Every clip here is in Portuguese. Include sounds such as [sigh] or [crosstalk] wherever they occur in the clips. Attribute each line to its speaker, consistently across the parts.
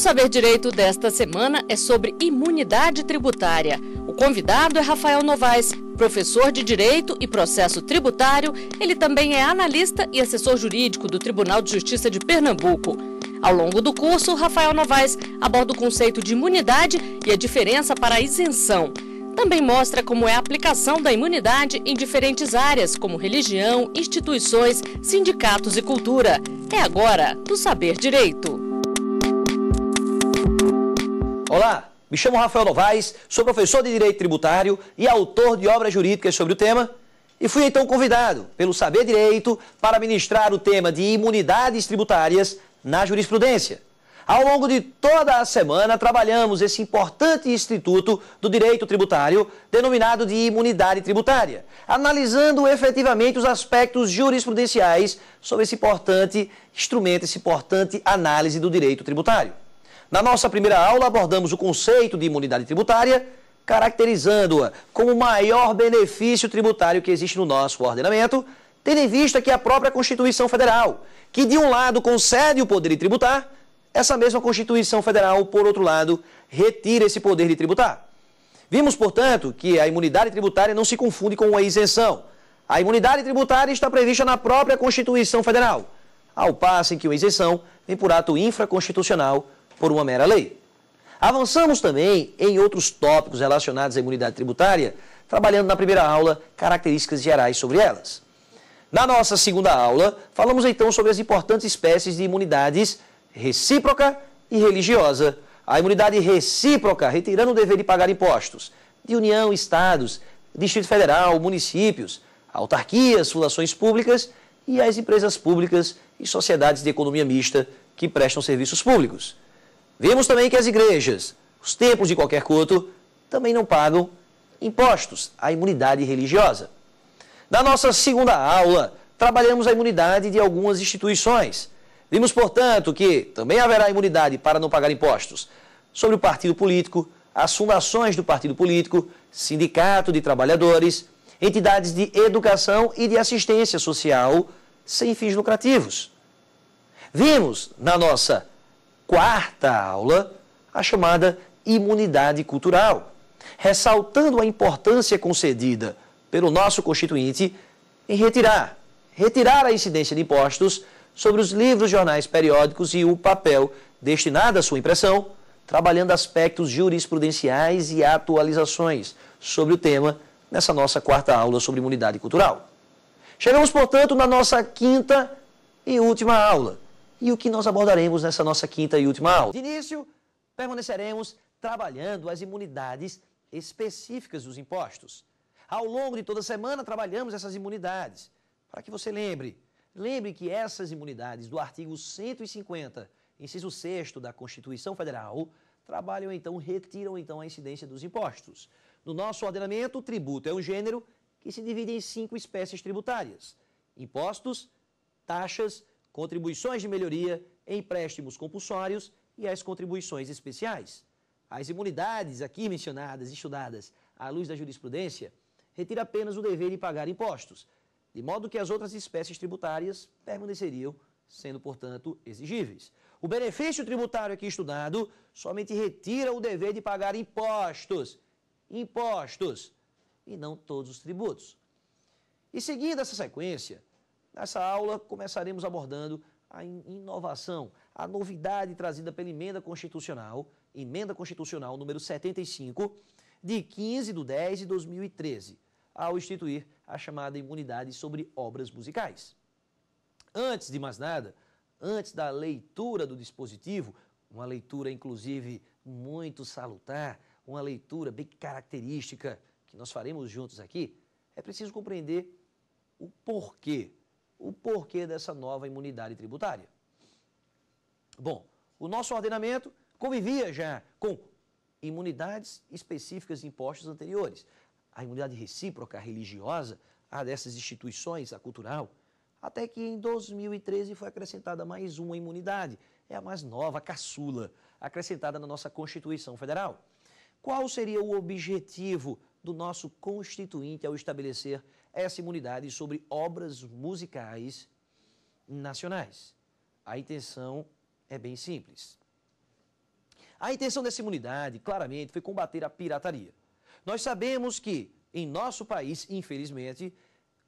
Speaker 1: Saber Direito desta semana é sobre imunidade tributária. O convidado é Rafael Novaes, professor de Direito e Processo Tributário. Ele também é analista e assessor jurídico do Tribunal de Justiça de Pernambuco. Ao longo do curso, Rafael Novaes aborda o conceito de imunidade e a diferença para a isenção. Também mostra como é a aplicação da imunidade em diferentes áreas, como religião, instituições, sindicatos e cultura. É agora do Saber Direito. Olá, me chamo Rafael Novaes, sou professor de Direito Tributário e autor de obras jurídicas sobre o tema e fui então convidado pelo Saber Direito para ministrar o tema de imunidades tributárias na jurisprudência. Ao longo de toda a semana, trabalhamos esse importante instituto do direito tributário, denominado de imunidade tributária, analisando efetivamente os aspectos jurisprudenciais sobre esse importante instrumento, esse importante análise do direito tributário. Na nossa primeira aula, abordamos o conceito de imunidade tributária, caracterizando-a como o maior benefício tributário que existe no nosso ordenamento, tendo em vista que a própria Constituição Federal, que de um lado concede o poder de tributar, essa mesma Constituição Federal, por outro lado, retira esse poder de tributar. Vimos, portanto, que a imunidade tributária não se confunde com a isenção. A imunidade tributária está prevista na própria Constituição Federal, ao passo em que a isenção vem por ato infraconstitucional por uma mera lei. Avançamos também em outros tópicos relacionados à imunidade tributária, trabalhando na primeira aula características gerais sobre elas. Na nossa segunda aula, falamos então sobre as importantes espécies de imunidades recíproca e religiosa. A imunidade recíproca, retirando o dever de pagar impostos, de União, Estados, Distrito Federal, municípios, autarquias, fundações públicas e as empresas públicas e sociedades de economia mista que prestam serviços públicos. Vemos também que as igrejas, os templos de qualquer culto, também não pagam impostos à imunidade religiosa. Na nossa segunda aula, trabalhamos a imunidade de algumas instituições. Vimos, portanto, que também haverá imunidade para não pagar impostos sobre o partido político, as fundações do partido político, sindicato de trabalhadores, entidades de educação e de assistência social sem fins lucrativos. Vimos na nossa quarta aula, a chamada imunidade cultural, ressaltando a importância concedida pelo nosso Constituinte em retirar, retirar a incidência de impostos sobre os livros, jornais, periódicos e o papel destinado à sua impressão, trabalhando aspectos jurisprudenciais e atualizações sobre o tema nessa nossa quarta aula sobre imunidade cultural. Chegamos, portanto, na nossa quinta e última aula e o que nós abordaremos nessa nossa quinta e última aula. De início, permaneceremos trabalhando as imunidades específicas dos impostos. Ao longo de toda a semana, trabalhamos essas imunidades. Para que você lembre, lembre que essas imunidades do artigo 150, inciso 6 da Constituição Federal, trabalham então, retiram então a incidência dos impostos. No nosso ordenamento, o tributo é um gênero que se divide em cinco espécies tributárias: impostos, taxas, contribuições de melhoria, empréstimos compulsórios e as contribuições especiais. As imunidades aqui mencionadas e estudadas à luz da jurisprudência retira apenas o dever de pagar impostos, de modo que as outras espécies tributárias permaneceriam sendo, portanto, exigíveis. O benefício tributário aqui estudado somente retira o dever de pagar impostos, impostos, e não todos os tributos. E seguindo essa sequência, Nessa aula, começaremos abordando a inovação, a novidade trazida pela Emenda Constitucional, Emenda Constitucional número 75, de 15 de 10 de 2013, ao instituir a chamada imunidade sobre obras musicais. Antes de mais nada, antes da leitura do dispositivo, uma leitura inclusive muito salutar, uma leitura bem característica que nós faremos juntos aqui, é preciso compreender o porquê o porquê dessa nova imunidade tributária. Bom, o nosso ordenamento convivia já com imunidades específicas de impostos anteriores. A imunidade recíproca, a religiosa, a dessas instituições, a cultural, até que em 2013 foi acrescentada mais uma imunidade, é a mais nova, a caçula, acrescentada na nossa Constituição Federal. Qual seria o objetivo do nosso constituinte ao estabelecer essa imunidade sobre obras musicais nacionais. A intenção é bem simples. A intenção dessa imunidade, claramente, foi combater a pirataria. Nós sabemos que, em nosso país, infelizmente,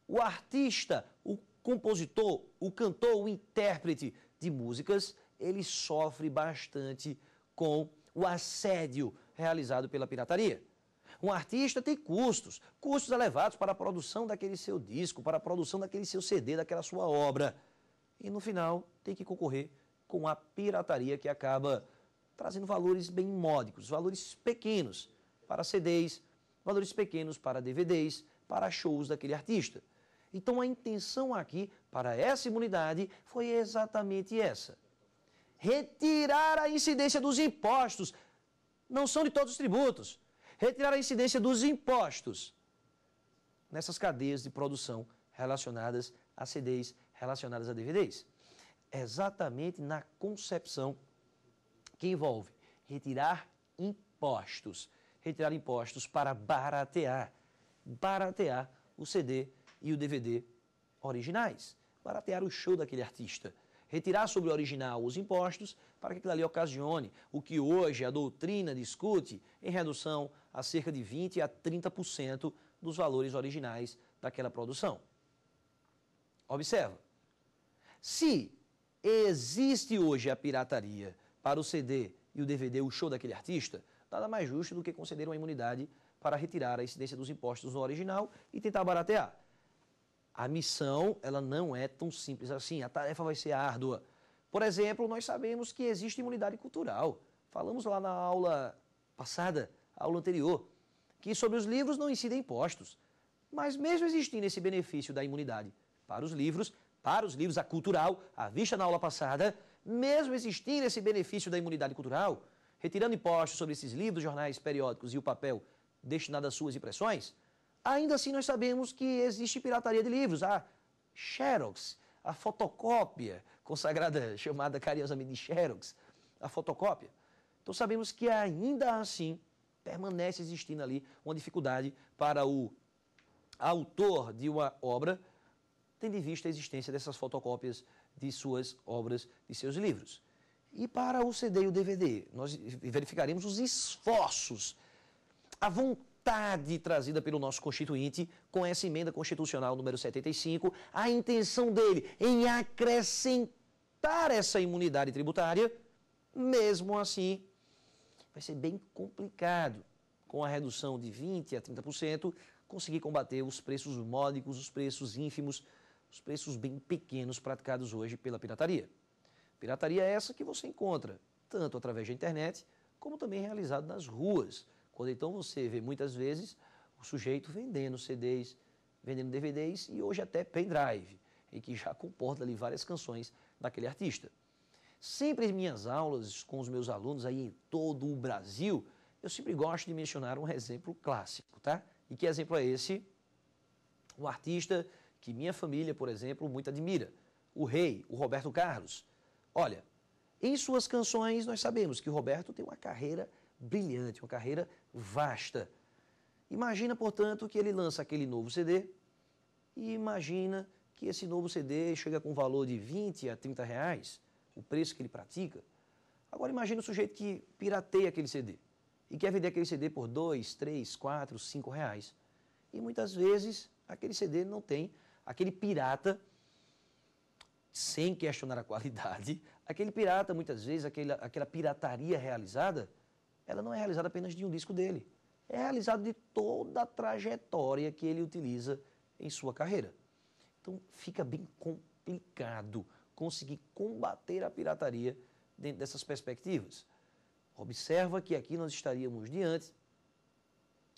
Speaker 1: o artista, o compositor, o cantor, o intérprete de músicas, ele sofre bastante com o assédio realizado pela pirataria. Um artista tem custos, custos elevados para a produção daquele seu disco, para a produção daquele seu CD, daquela sua obra. E no final tem que concorrer com a pirataria que acaba trazendo valores bem módicos, valores pequenos para CDs, valores pequenos para DVDs, para shows daquele artista. Então a intenção aqui para essa imunidade foi exatamente essa: retirar a incidência dos impostos. Não são de todos os tributos, Retirar a incidência dos impostos nessas cadeias de produção relacionadas a CDs, relacionadas a DVDs. É exatamente na concepção que envolve retirar impostos. Retirar impostos para baratear. Baratear o CD e o DVD originais. Baratear o show daquele artista. Retirar sobre o original os impostos para que aquilo ali ocasione o que hoje a doutrina discute em redução a cerca de 20 a 30% dos valores originais daquela produção. Observa. Se existe hoje a pirataria para o CD e o DVD, o show daquele artista, nada mais justo do que conceder uma imunidade para retirar a incidência dos impostos no original e tentar baratear. A missão, ela não é tão simples assim, a tarefa vai ser árdua. Por exemplo, nós sabemos que existe imunidade cultural. Falamos lá na aula passada, aula anterior, que sobre os livros não incidem impostos. Mas mesmo existindo esse benefício da imunidade para os livros, para os livros, a cultural, a vista na aula passada, mesmo existindo esse benefício da imunidade cultural, retirando impostos sobre esses livros, jornais, periódicos e o papel destinado às suas impressões, ainda assim nós sabemos que existe pirataria de livros, a ah, Xerox, a fotocópia, consagrada, chamada carinhosamente de Xerox, a fotocópia. Então sabemos que ainda assim permanece existindo ali uma dificuldade para o autor de uma obra, tendo em vista a existência dessas fotocópias de suas obras, de seus livros. E para o CD e o DVD, nós verificaremos os esforços, a vontade vontade trazida pelo nosso Constituinte com essa emenda constitucional número 75, a intenção dele em acrescentar essa imunidade tributária, mesmo assim, vai ser bem complicado com a redução de 20% a 30%, conseguir combater os preços módicos, os preços ínfimos, os preços bem pequenos praticados hoje pela pirataria. Pirataria essa que você encontra tanto através da internet, como também realizado nas ruas então você vê muitas vezes o sujeito vendendo CDs, vendendo DVDs e hoje até pendrive, e que já comporta ali várias canções daquele artista. Sempre em minhas aulas com os meus alunos aí em todo o Brasil, eu sempre gosto de mencionar um exemplo clássico, tá? E que exemplo é esse? Um artista que minha família, por exemplo, muito admira, o rei, o Roberto Carlos. Olha, em suas canções nós sabemos que o Roberto tem uma carreira brilhante, uma carreira vasta. Imagina, portanto, que ele lança aquele novo CD e imagina que esse novo CD chega com um valor de 20 a 30 reais, o preço que ele pratica. Agora imagina o sujeito que pirateia aquele CD e quer vender aquele CD por 2, 3, 4, 5 reais. E muitas vezes aquele CD não tem, aquele pirata, sem questionar a qualidade, [laughs] aquele pirata, muitas vezes, aquela, aquela pirataria realizada, ela não é realizada apenas de um disco dele. É realizada de toda a trajetória que ele utiliza em sua carreira. Então fica bem complicado conseguir combater a pirataria dentro dessas perspectivas. Observa que aqui nós estaríamos diante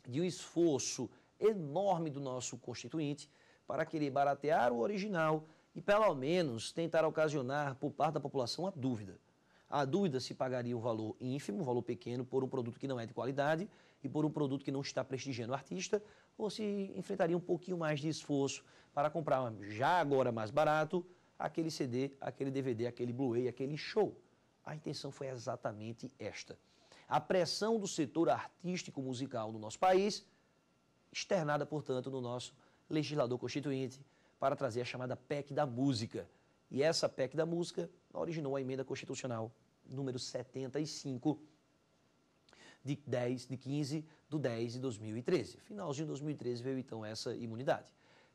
Speaker 1: de um esforço enorme do nosso constituinte para querer baratear o original e, pelo menos, tentar ocasionar por parte da população a dúvida. A dúvida se pagaria um valor ínfimo, um valor pequeno, por um produto que não é de qualidade e por um produto que não está prestigiando o artista, ou se enfrentaria um pouquinho mais de esforço para comprar, já agora mais barato, aquele CD, aquele DVD, aquele Blu-ray, aquele show. A intenção foi exatamente esta. A pressão do setor artístico musical no nosso país, externada, portanto, no nosso legislador constituinte, para trazer a chamada PEC da música. E essa PEC da música originou a emenda constitucional número 75, de 10, de 15 do 10 de 2013. Finalzinho de 2013 veio então essa imunidade.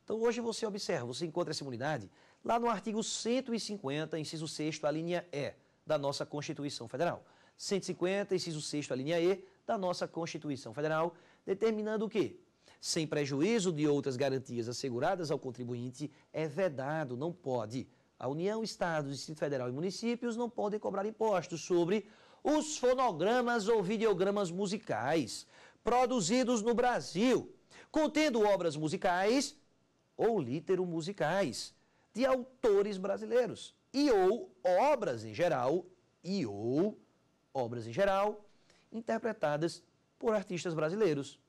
Speaker 1: Então hoje você observa, você encontra essa imunidade lá no artigo 150, inciso 6, a linha E da nossa Constituição Federal. 150, inciso 6, a linha E da nossa Constituição Federal, determinando o quê? Sem prejuízo de outras garantias asseguradas ao contribuinte, é vedado, não pode a União, Estado, Distrito Federal e municípios não podem cobrar impostos sobre os fonogramas ou videogramas musicais produzidos no Brasil, contendo obras musicais ou litero musicais de autores brasileiros e ou obras em geral e ou obras em geral interpretadas por artistas brasileiros,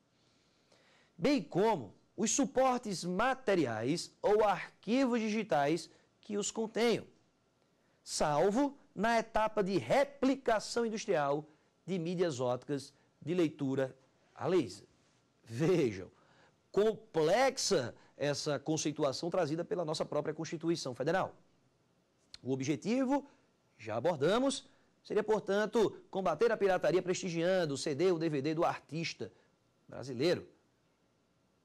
Speaker 1: bem como os suportes materiais ou arquivos digitais que os contenham, salvo na etapa de replicação industrial de mídias óticas de leitura a laser. Vejam, complexa essa conceituação trazida pela nossa própria Constituição Federal. O objetivo, já abordamos, seria, portanto, combater a pirataria prestigiando o CD ou DVD do artista brasileiro.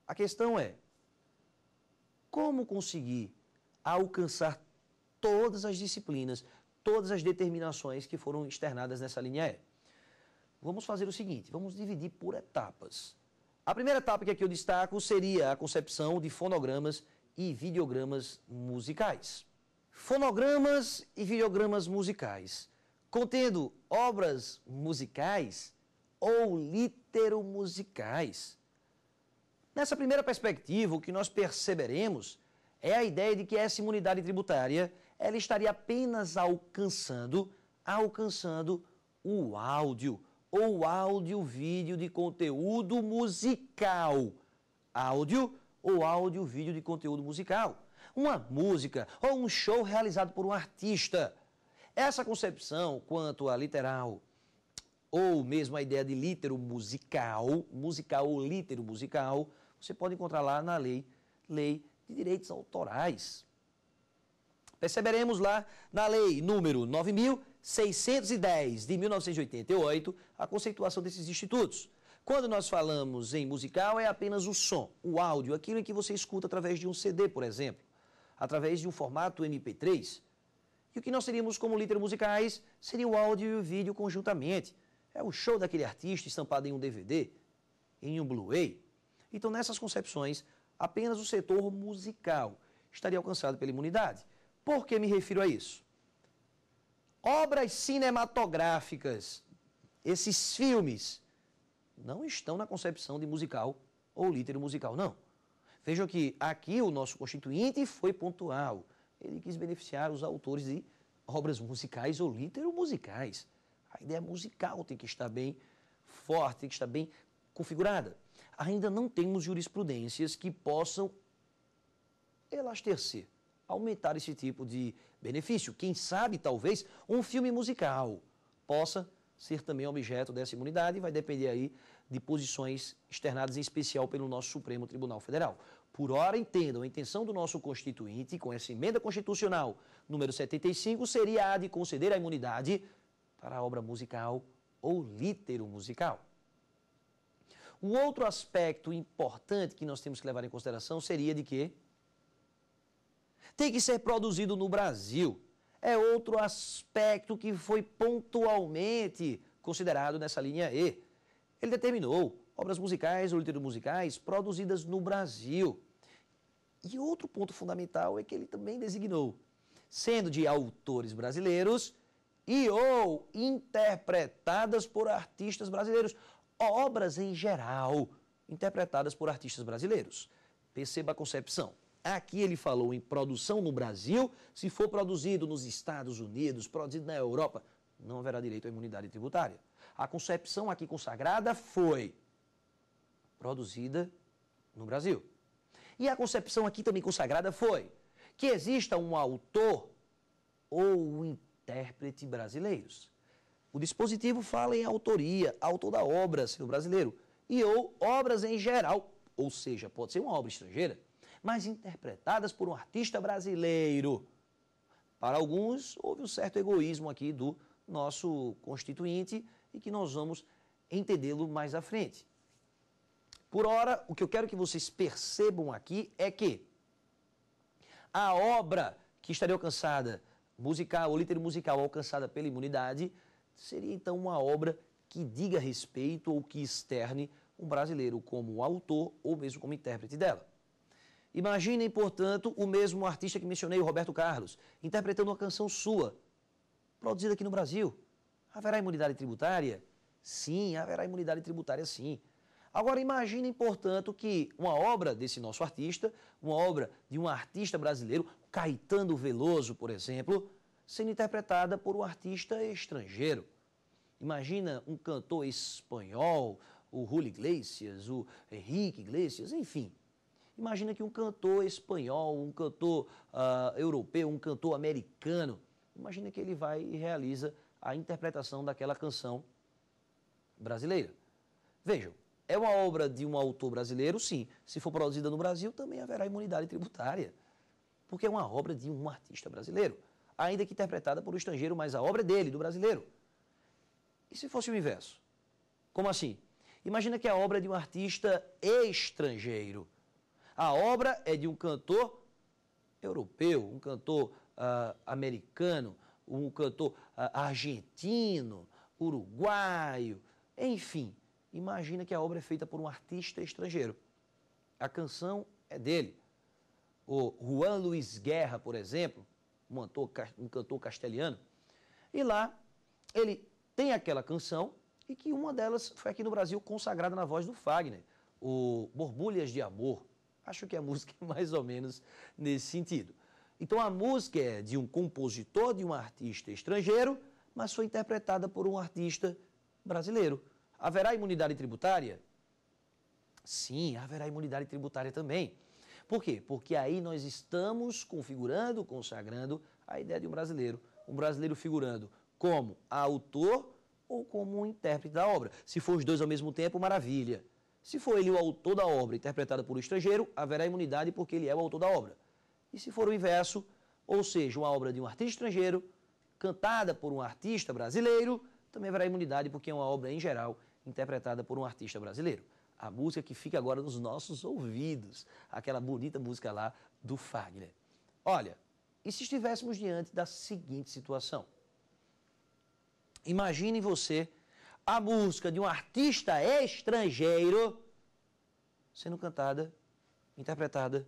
Speaker 1: A questão é, como conseguir a alcançar todas as disciplinas, todas as determinações que foram externadas nessa linha E. Vamos fazer o seguinte, vamos dividir por etapas. A primeira etapa que aqui eu destaco seria a concepção de fonogramas e videogramas musicais. Fonogramas e videogramas musicais, contendo obras musicais ou literomusicais. Nessa primeira perspectiva, o que nós perceberemos é a ideia de que essa imunidade tributária ela estaria apenas alcançando, alcançando o áudio ou áudio-vídeo de conteúdo musical. Áudio ou áudio-vídeo de conteúdo musical. Uma música ou um show realizado por um artista. Essa concepção quanto a literal ou mesmo a ideia de lítero musical, musical ou lítero musical, você pode encontrar lá na lei, lei de direitos autorais. Perceberemos lá na lei número 9610 de 1988 a conceituação desses institutos. Quando nós falamos em musical é apenas o som, o áudio, aquilo em que você escuta através de um CD, por exemplo, através de um formato MP3. E o que nós teríamos como líderes musicais seria o áudio e o vídeo conjuntamente. É o show daquele artista estampado em um DVD, em um Blu-ray. Então, nessas concepções, apenas o setor musical estaria alcançado pela imunidade. Por que me refiro a isso? Obras cinematográficas, esses filmes, não estão na concepção de musical ou lítero musical, não. Vejam que aqui o nosso constituinte foi pontual. Ele quis beneficiar os autores de obras musicais ou lítero musicais. A ideia musical tem que estar bem forte, tem que estar bem configurada ainda não temos jurisprudências que possam elastecer, aumentar esse tipo de benefício. Quem sabe, talvez, um filme musical possa ser também objeto dessa imunidade vai depender aí de posições externadas em especial pelo nosso Supremo Tribunal Federal. Por ora entendam, a intenção do nosso constituinte com essa emenda constitucional número 75 seria a de conceder a imunidade para a obra musical ou litero musical. O outro aspecto importante que nós temos que levar em consideração seria de que tem que ser produzido no Brasil. É outro aspecto que foi pontualmente considerado nessa linha E. Ele determinou obras musicais ou literaturas musicais produzidas no Brasil. E outro ponto fundamental é que ele também designou, sendo de autores brasileiros e ou interpretadas por artistas brasileiros obras em geral interpretadas por artistas brasileiros. Perceba a concepção. Aqui ele falou em produção no Brasil, se for produzido nos Estados Unidos, produzido na Europa, não haverá direito à imunidade tributária. A concepção aqui consagrada foi produzida no Brasil. E a concepção aqui também consagrada foi que exista um autor ou um intérprete brasileiros. O dispositivo fala em autoria, autor da obra, sendo brasileiro, e ou obras em geral, ou seja, pode ser uma obra estrangeira, mas interpretadas por um artista brasileiro. Para alguns, houve um certo egoísmo aqui do nosso constituinte e que nós vamos entendê-lo mais à frente. Por ora, o que eu quero que vocês percebam aqui é que a obra que estaria alcançada, musical ou musical alcançada pela imunidade, seria então uma obra que diga respeito ou que externe um brasileiro como autor ou mesmo como intérprete dela. Imaginem, portanto, o mesmo artista que mencionei, o Roberto Carlos, interpretando uma canção sua, produzida aqui no Brasil. Haverá imunidade tributária? Sim, haverá imunidade tributária sim. Agora imaginem, portanto, que uma obra desse nosso artista, uma obra de um artista brasileiro, Caetano Veloso, por exemplo, sendo interpretada por um artista estrangeiro. Imagina um cantor espanhol, o Julio Iglesias, o Henrique Iglesias, enfim. Imagina que um cantor espanhol, um cantor uh, europeu, um cantor americano, imagina que ele vai e realiza a interpretação daquela canção brasileira. Vejam, é uma obra de um autor brasileiro, sim. Se for produzida no Brasil, também haverá imunidade tributária, porque é uma obra de um artista brasileiro ainda que interpretada por um estrangeiro, mas a obra é dele, do brasileiro. E se fosse o inverso? Como assim? Imagina que a obra é de um artista estrangeiro. A obra é de um cantor europeu, um cantor uh, americano, um cantor uh, argentino, uruguaio, enfim. Imagina que a obra é feita por um artista estrangeiro. A canção é dele. O Juan Luiz Guerra, por exemplo, um, ator, um cantor castelhano. E lá ele tem aquela canção e que uma delas foi aqui no Brasil consagrada na voz do Fagner, o Borbulhas de Amor. Acho que é a [laughs] música é mais ou menos nesse sentido. Então a música é de um compositor, de um artista estrangeiro, mas foi interpretada por um artista brasileiro. Haverá imunidade tributária? Sim, haverá imunidade tributária também. Por quê? Porque aí nós estamos configurando, consagrando a ideia de um brasileiro. Um brasileiro figurando como autor ou como um intérprete da obra. Se for os dois ao mesmo tempo, maravilha. Se for ele o autor da obra interpretada por um estrangeiro, haverá imunidade porque ele é o autor da obra. E se for o inverso, ou seja, uma obra de um artista estrangeiro cantada por um artista brasileiro, também haverá imunidade porque é uma obra em geral interpretada por um artista brasileiro a música que fica agora nos nossos ouvidos, aquela bonita música lá do Fagner. Olha, e se estivéssemos diante da seguinte situação? Imagine você a música de um artista estrangeiro sendo cantada, interpretada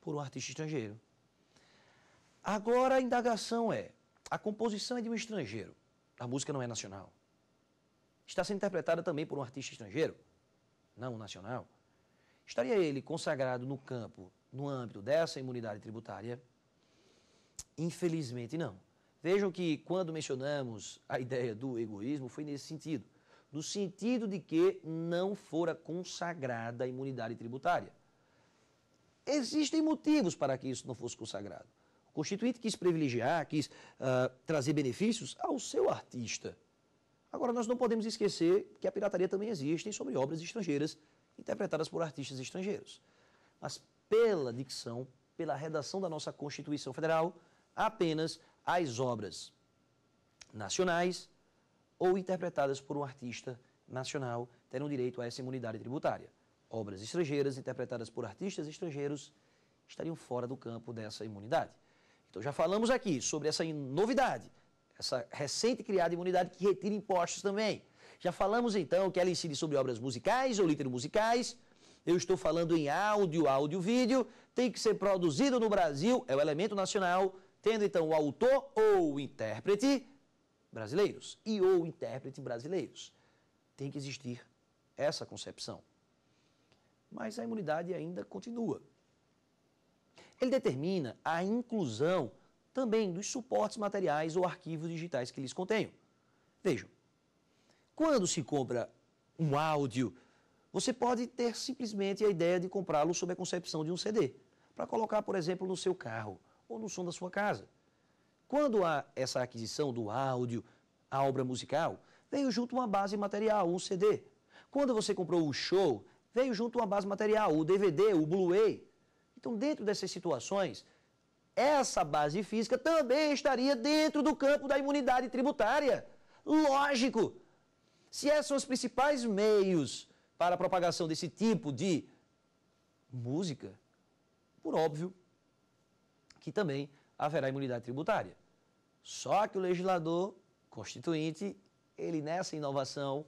Speaker 1: por um artista estrangeiro. Agora a indagação é: a composição é de um estrangeiro, a música não é nacional. Está sendo interpretada também por um artista estrangeiro, não nacional, estaria ele consagrado no campo, no âmbito dessa imunidade tributária? Infelizmente não. Vejam que quando mencionamos a ideia do egoísmo foi nesse sentido, no sentido de que não fora consagrada a imunidade tributária. Existem motivos para que isso não fosse consagrado. O Constituinte quis privilegiar, quis uh, trazer benefícios ao seu artista. Agora, nós não podemos esquecer que a pirataria também existe sobre obras estrangeiras interpretadas por artistas estrangeiros. Mas pela dicção, pela redação da nossa Constituição Federal, apenas as obras nacionais ou interpretadas por um artista nacional terão direito a essa imunidade tributária. Obras estrangeiras interpretadas por artistas estrangeiros estariam fora do campo dessa imunidade. Então já falamos aqui sobre essa novidade essa recente criada imunidade que retira impostos também. Já falamos então que ela incide sobre obras musicais ou musicais. Eu estou falando em áudio, áudio, vídeo. Tem que ser produzido no Brasil, é o elemento nacional, tendo então o autor ou o intérprete brasileiros e ou intérprete brasileiros. Tem que existir essa concepção. Mas a imunidade ainda continua. Ele determina a inclusão também dos suportes materiais ou arquivos digitais que eles contenham. Vejam, quando se compra um áudio, você pode ter simplesmente a ideia de comprá-lo sob a concepção de um CD, para colocar, por exemplo, no seu carro ou no som da sua casa. Quando há essa aquisição do áudio, a obra musical, veio junto uma base material, um CD. Quando você comprou o show, veio junto uma base material, o DVD, o Blu-ray. Então, dentro dessas situações, essa base física também estaria dentro do campo da imunidade tributária. Lógico! Se esses são os principais meios para a propagação desse tipo de música, por óbvio que também haverá imunidade tributária. Só que o legislador constituinte, ele nessa inovação,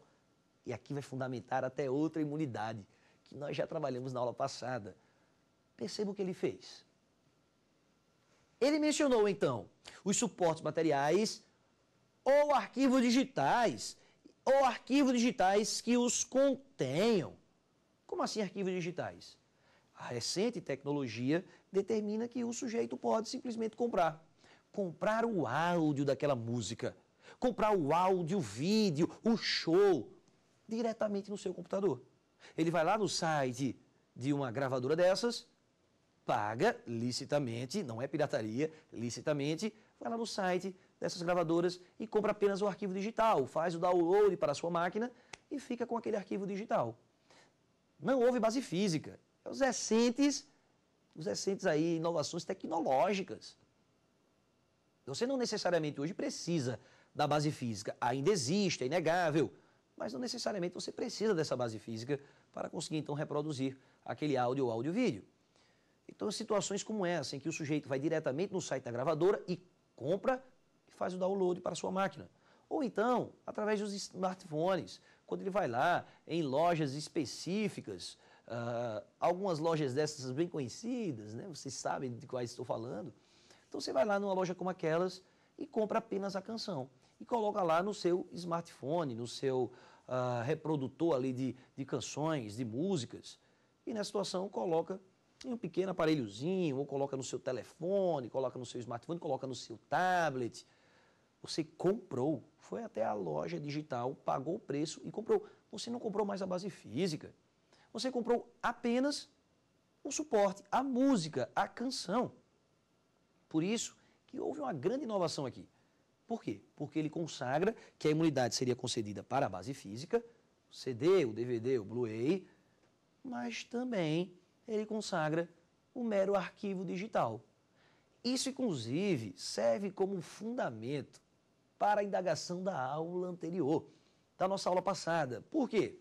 Speaker 1: e aqui vai fundamentar até outra imunidade, que nós já trabalhamos na aula passada. Perceba o que ele fez. Ele mencionou, então, os suportes materiais ou arquivos digitais, ou arquivos digitais que os contenham. Como assim arquivos digitais? A recente tecnologia determina que o sujeito pode simplesmente comprar. Comprar o áudio daquela música, comprar o áudio, o vídeo, o show, diretamente no seu computador. Ele vai lá no site de uma gravadora dessas paga licitamente, não é pirataria, licitamente, vai lá no site dessas gravadoras e compra apenas o arquivo digital, faz o download para a sua máquina e fica com aquele arquivo digital. Não houve base física. É os recentes, os recentes aí, inovações tecnológicas. Você não necessariamente hoje precisa da base física. Ainda existe, é inegável, mas não necessariamente você precisa dessa base física para conseguir então reproduzir aquele áudio ou áudio-vídeo. Então, situações como essa, em que o sujeito vai diretamente no site da gravadora e compra e faz o download para a sua máquina. Ou então, através dos smartphones, quando ele vai lá em lojas específicas, uh, algumas lojas dessas bem conhecidas, né? vocês sabem de quais estou falando. Então, você vai lá numa loja como aquelas e compra apenas a canção e coloca lá no seu smartphone, no seu uh, reprodutor ali de, de canções, de músicas. E na situação, coloca em um pequeno aparelhozinho, ou coloca no seu telefone, coloca no seu smartphone, coloca no seu tablet. Você comprou, foi até a loja digital, pagou o preço e comprou. Você não comprou mais a base física. Você comprou apenas o suporte, a música, a canção. Por isso que houve uma grande inovação aqui. Por quê? Porque ele consagra que a imunidade seria concedida para a base física, o CD, o DVD, o Blu-ray, mas também ele consagra o mero arquivo digital. Isso, inclusive, serve como fundamento para a indagação da aula anterior, da nossa aula passada. Por quê?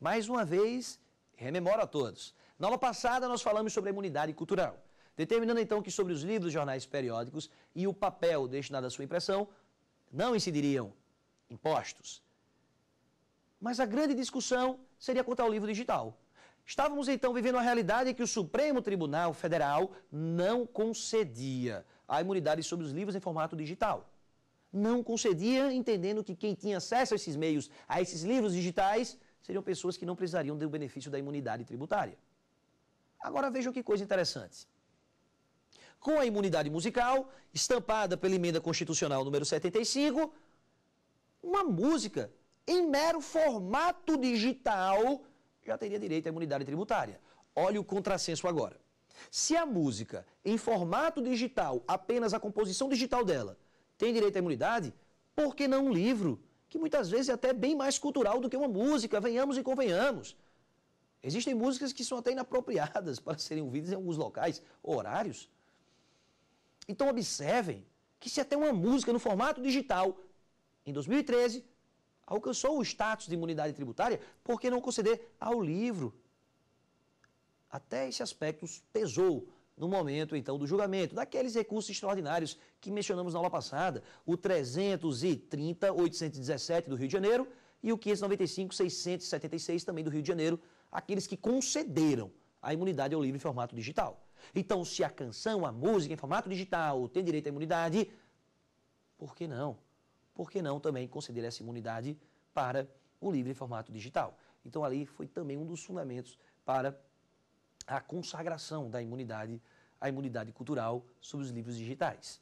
Speaker 1: Mais uma vez, rememoro a todos. Na aula passada, nós falamos sobre a imunidade cultural, determinando então que sobre os livros, jornais periódicos e o papel destinado à sua impressão não incidiriam impostos. Mas a grande discussão seria quanto ao livro digital. Estávamos então vivendo a realidade que o Supremo Tribunal Federal não concedia a imunidade sobre os livros em formato digital. Não concedia, entendendo que quem tinha acesso a esses meios, a esses livros digitais, seriam pessoas que não precisariam do benefício da imunidade tributária. Agora vejam que coisa interessante. Com a imunidade musical, estampada pela emenda constitucional número 75, uma música em mero formato digital já teria direito à imunidade tributária. Olhe o contrassenso agora. Se a música, em formato digital, apenas a composição digital dela, tem direito à imunidade, por que não um livro? Que muitas vezes é até bem mais cultural do que uma música, venhamos e convenhamos. Existem músicas que são até inapropriadas [laughs] para serem ouvidas em alguns locais, horários. Então observem que se até uma música no formato digital, em 2013, alcançou o status de imunidade tributária, por que não conceder ao livro? Até esse aspecto pesou no momento, então, do julgamento daqueles recursos extraordinários que mencionamos na aula passada, o 330.817 do Rio de Janeiro e o 595.676 também do Rio de Janeiro, aqueles que concederam a imunidade ao livro em formato digital. Então, se a canção, a música em formato digital tem direito à imunidade, por que não? por que não também conceder essa imunidade para o livre formato digital? Então, ali foi também um dos fundamentos para a consagração da imunidade, a imunidade cultural sobre os livros digitais.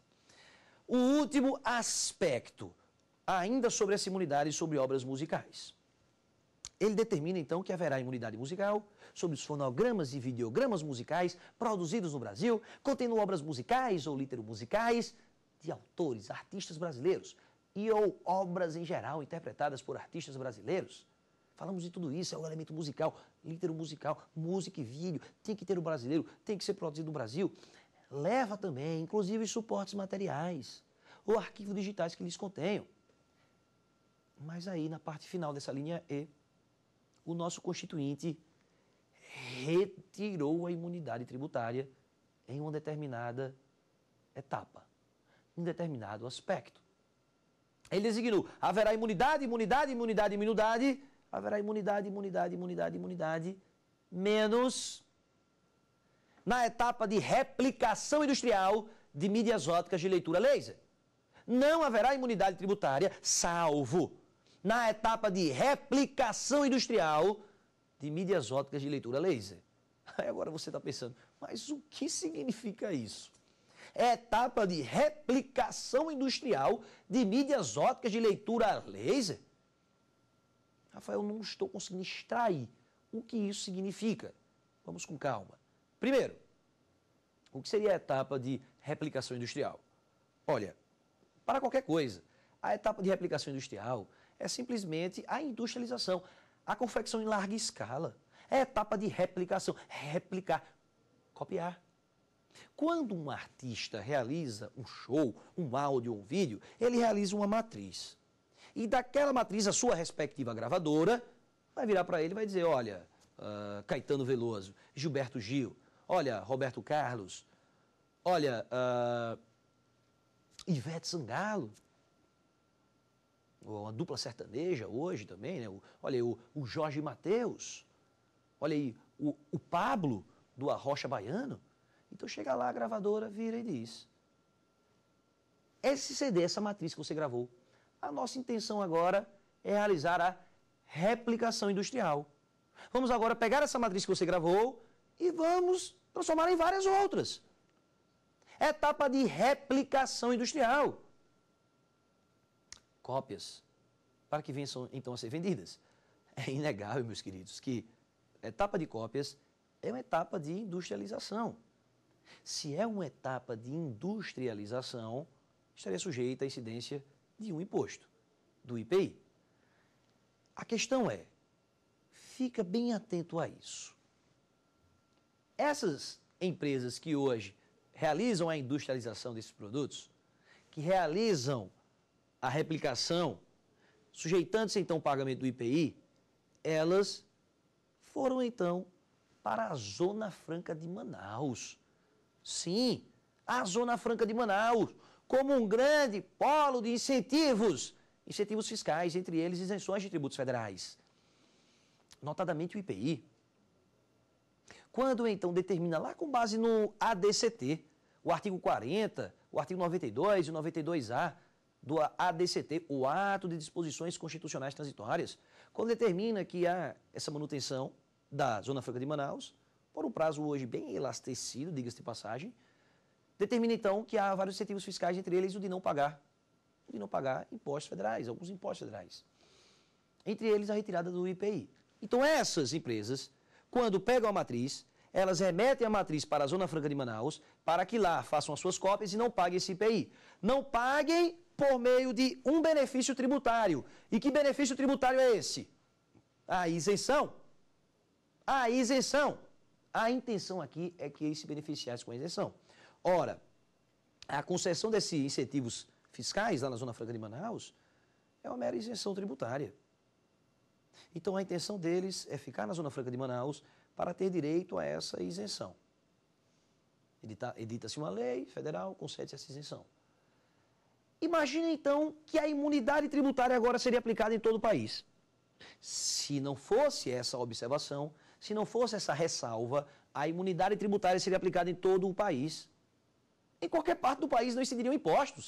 Speaker 1: O último aspecto, ainda sobre essa imunidade sobre obras musicais. Ele determina então que haverá imunidade musical sobre os fonogramas e videogramas musicais produzidos no Brasil, contendo obras musicais ou literos musicais de autores, artistas brasileiros, e ou obras em geral interpretadas por artistas brasileiros. Falamos de tudo isso, é um elemento musical, líder musical, música e vídeo, tem que ter o brasileiro, tem que ser produzido no Brasil. Leva também, inclusive, suportes materiais ou arquivos digitais que lhes contenham. Mas aí, na parte final dessa linha E, o nosso constituinte retirou a imunidade tributária em uma determinada etapa, em um determinado aspecto. Ele designou: haverá imunidade, imunidade, imunidade, imunidade. Haverá imunidade, imunidade, imunidade, imunidade. Menos na etapa de replicação industrial de mídias óticas de leitura laser. Não haverá imunidade tributária, salvo na etapa de replicação industrial de mídias óticas de leitura laser. [laughs] Aí agora você está pensando, mas o que significa isso? é etapa de replicação industrial de mídias óticas de leitura a laser? Rafael, não estou conseguindo extrair o que isso significa. Vamos com calma. Primeiro, o que seria a etapa de replicação industrial? Olha, para qualquer coisa, a etapa de replicação industrial é simplesmente a industrialização, a confecção em larga escala. É a etapa de replicação, replicar, copiar. Quando um artista realiza um show, um áudio ou um vídeo, ele realiza uma matriz. E daquela matriz, a sua respectiva gravadora vai virar para ele e vai dizer: olha, uh, Caetano Veloso, Gilberto Gil, olha, Roberto Carlos, olha, uh, Ivete Sangalo. Uma dupla sertaneja hoje também, né? olha aí, o, o Jorge Mateus. Olha aí, o, o Pablo do Arrocha Baiano. Então chega lá, a gravadora vira e diz: Esse CD, essa matriz que você gravou, a nossa intenção agora é realizar a replicação industrial. Vamos agora pegar essa matriz que você gravou e vamos transformar em várias outras. Etapa de replicação industrial. Cópias para que vençam então a ser vendidas. É inegável, meus queridos, que a etapa de cópias é uma etapa de industrialização. Se é uma etapa de industrialização, estaria sujeita à incidência de um imposto, do IPI. A questão é, fica bem atento a isso. Essas empresas que hoje realizam a industrialização desses produtos, que realizam a replicação, sujeitando-se então ao pagamento do IPI, elas foram então para a Zona Franca de Manaus. Sim, a Zona Franca de Manaus, como um grande polo de incentivos, incentivos fiscais, entre eles isenções de tributos federais, notadamente o IPI. Quando então determina lá com base no ADCT, o artigo 40, o artigo 92 e o 92A do ADCT, o ato de disposições constitucionais transitórias, quando determina que há essa manutenção da Zona Franca de Manaus, por um prazo hoje bem elastecido, diga-se de passagem, determina então que há vários incentivos fiscais, entre eles o de não pagar, o de não pagar impostos federais, alguns impostos federais. Entre eles a retirada do IPI. Então essas empresas, quando pegam a matriz, elas remetem a matriz para a Zona Franca de Manaus para que lá façam as suas cópias e não paguem esse IPI. Não paguem por meio de um benefício tributário. E que benefício tributário é esse? A isenção. A isenção. A intenção aqui é que eles se beneficiassem com a isenção. Ora, a concessão desses incentivos fiscais lá na Zona Franca de Manaus é uma mera isenção tributária. Então, a intenção deles é ficar na Zona Franca de Manaus para ter direito a essa isenção. Edita-se uma lei federal, concede essa isenção. Imagina, então, que a imunidade tributária agora seria aplicada em todo o país. Se não fosse essa observação, se não fosse essa ressalva, a imunidade tributária seria aplicada em todo o país. Em qualquer parte do país não incidiriam impostos.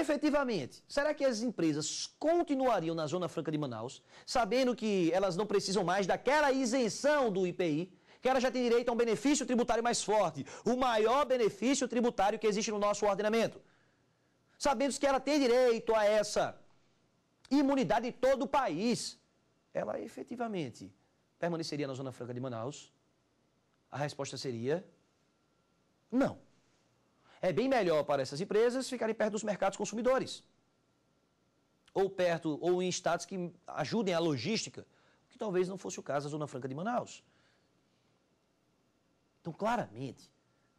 Speaker 1: Efetivamente, será que as empresas continuariam na Zona Franca de Manaus, sabendo que elas não precisam mais daquela isenção do IPI, que elas já têm direito a um benefício tributário mais forte, o maior benefício tributário que existe no nosso ordenamento? Sabendo que ela tem direito a essa imunidade em todo o país, ela efetivamente permaneceria na Zona Franca de Manaus? A resposta seria não. É bem melhor para essas empresas ficarem perto dos mercados consumidores. Ou perto, ou em estados que ajudem a logística, que talvez não fosse o caso da Zona Franca de Manaus. Então, claramente,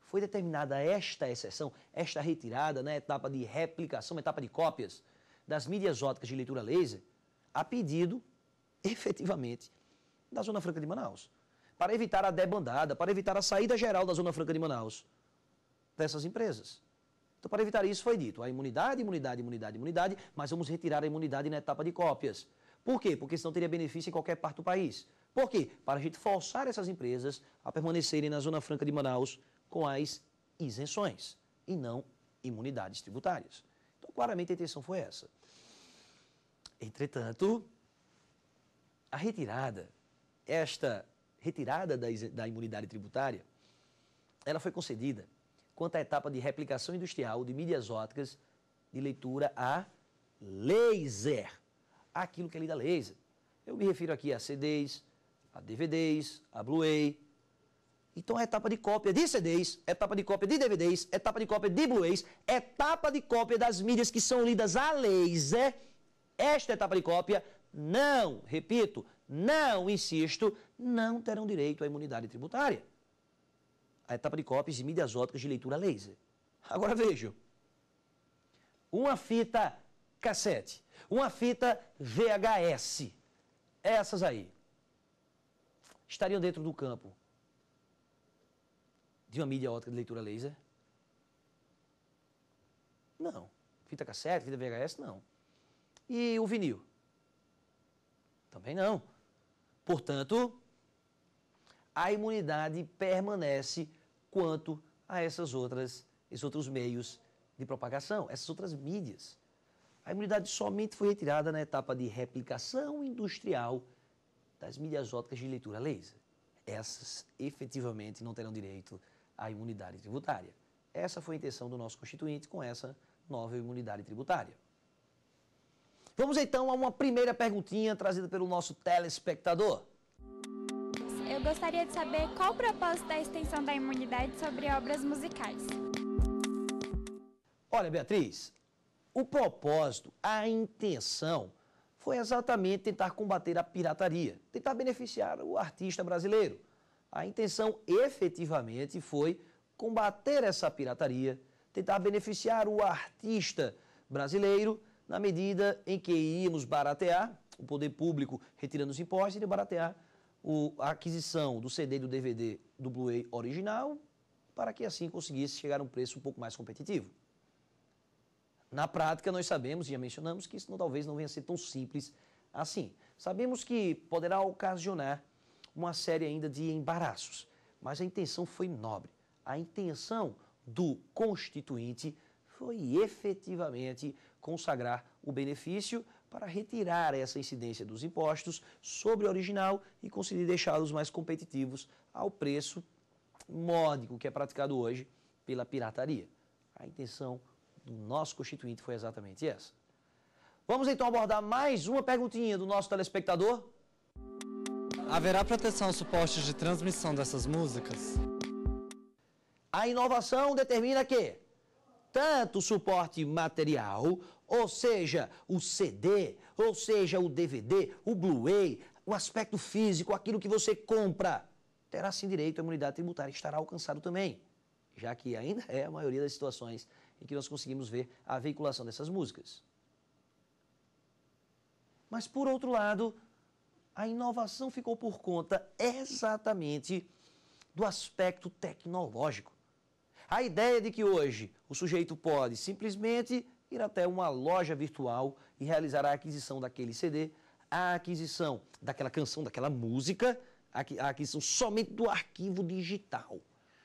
Speaker 1: foi determinada esta exceção, esta retirada na né, etapa de replicação, na etapa de cópias das mídias óticas de leitura laser, a pedido, [laughs] efetivamente, da Zona Franca de Manaus, para evitar a debandada, para evitar a saída geral da Zona Franca de Manaus dessas empresas. Então, para evitar isso, foi dito a imunidade, imunidade, imunidade, imunidade, mas vamos retirar a imunidade na etapa de cópias. Por quê? Porque senão teria benefício em qualquer parte do país. Por quê? Para a gente forçar essas empresas a permanecerem na Zona Franca de Manaus com as isenções e não imunidades tributárias. Então, claramente a intenção foi essa. Entretanto, a retirada esta retirada da, da imunidade tributária, ela foi concedida quanto à etapa de replicação industrial de mídias óticas de leitura a laser, aquilo que é lido a laser. Eu me refiro aqui a CDs, a DVDs, a Blu-ray. Então, a é etapa de cópia de CDs, etapa de cópia de DVDs, etapa de cópia de Blu-rays, etapa de cópia das mídias que são lidas a laser, esta etapa de cópia não, repito, não, insisto, não terão direito à imunidade tributária. A etapa de cópias de mídias óticas de leitura laser. Agora vejam. Uma fita cassete, uma fita VHS, essas aí, estariam dentro do campo de uma mídia ótica de leitura laser? Não. Fita cassete, fita VHS, não. E o vinil? Também não. Portanto, a imunidade permanece quanto a essas outras, esses outros meios de propagação, essas outras mídias. A imunidade somente foi retirada na etapa de replicação industrial das mídias óticas de leitura laser. Essas efetivamente não terão direito à imunidade tributária. Essa foi a intenção do nosso constituinte com essa nova imunidade tributária. Vamos então a uma primeira perguntinha trazida pelo nosso telespectador. Eu gostaria de saber qual o propósito da extensão da imunidade sobre obras musicais. Olha, Beatriz, o propósito, a intenção foi exatamente tentar combater a pirataria, tentar beneficiar o artista brasileiro. A intenção efetivamente foi combater essa pirataria, tentar beneficiar o artista brasileiro na medida em que íamos baratear, o poder público retirando os impostos, e baratear o, a aquisição do CD e do DVD do Blu-ray original, para que assim conseguisse chegar a um preço um pouco mais competitivo. Na prática, nós sabemos, e já mencionamos, que isso não, talvez não venha a ser tão simples assim. Sabemos que poderá ocasionar uma série ainda de embaraços, mas a intenção foi nobre. A intenção do constituinte foi efetivamente consagrar o benefício para retirar essa incidência dos impostos sobre o original e conseguir deixá-los mais competitivos ao preço módico que é praticado hoje pela pirataria. A intenção do nosso constituinte foi exatamente essa. Vamos então abordar mais uma perguntinha do nosso telespectador. Haverá proteção aos suportes de transmissão dessas músicas? A inovação determina que tanto suporte material, ou seja, o CD, ou seja, o DVD, o Blu-ray, o aspecto físico, aquilo que você compra, terá sim direito à imunidade tributária, estará alcançado também, já que ainda é a maioria das situações em que nós conseguimos ver a veiculação dessas músicas. Mas, por outro lado, a inovação ficou por conta exatamente do aspecto tecnológico. A ideia de que hoje o sujeito pode simplesmente ir até uma loja virtual e realizar a aquisição daquele CD, a aquisição daquela canção, daquela música, a aquisição somente do arquivo digital,